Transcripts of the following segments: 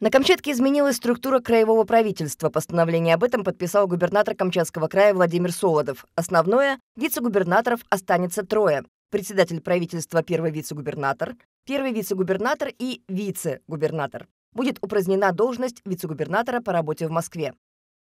На Камчатке изменилась структура краевого правительства. Постановление об этом подписал губернатор Камчатского края Владимир Солодов. Основное – вице-губернаторов останется трое. Председатель правительства – первый вице-губернатор, первый вице-губернатор и вице-губернатор. Будет упразднена должность вице-губернатора по работе в Москве.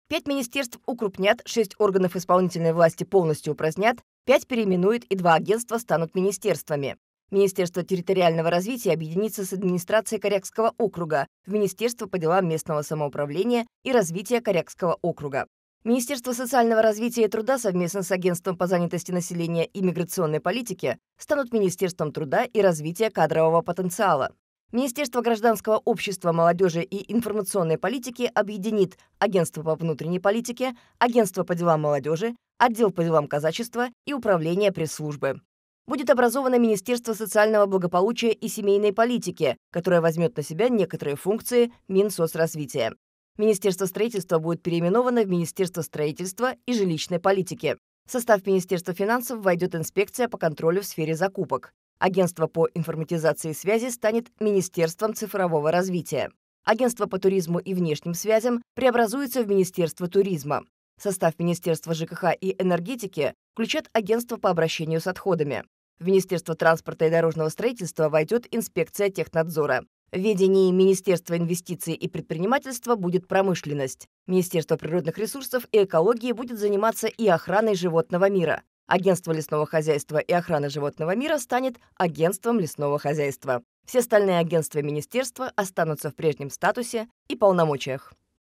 Пять министерств укрупнят, шесть органов исполнительной власти полностью упразднят, пять переименуют и два агентства станут министерствами. Министерство территориального развития объединится с администрацией Корякского округа в Министерство по делам местного самоуправления и развития Корякского округа. Министерство социального развития и труда совместно с Агентством по занятости населения и миграционной политике станут Министерством труда и развития кадрового потенциала. Министерство гражданского общества, молодежи и информационной политики объединит Агентство по внутренней политике, Агентство по делам молодежи, Отдел по делам казачества и Управление пресс-службы будет образовано Министерство социального благополучия и семейной политики, которое возьмет на себя некоторые функции Минсоцразвития. Министерство строительства будет переименовано в Министерство строительства и жилищной политики. В состав Министерства финансов войдет инспекция по контролю в сфере закупок. Агентство по информатизации связи станет Министерством цифрового развития. Агентство по туризму и внешним связям преобразуется в Министерство туризма. В состав Министерства ЖКХ и энергетики включат Агентство по обращению с отходами. В Министерство транспорта и дорожного строительства войдет инспекция технадзора. В ведении Министерства инвестиций и предпринимательства будет промышленность. Министерство природных ресурсов и экологии будет заниматься и охраной животного мира. Агентство лесного хозяйства и охраны животного мира станет агентством лесного хозяйства. Все остальные агентства министерства останутся в прежнем статусе и полномочиях.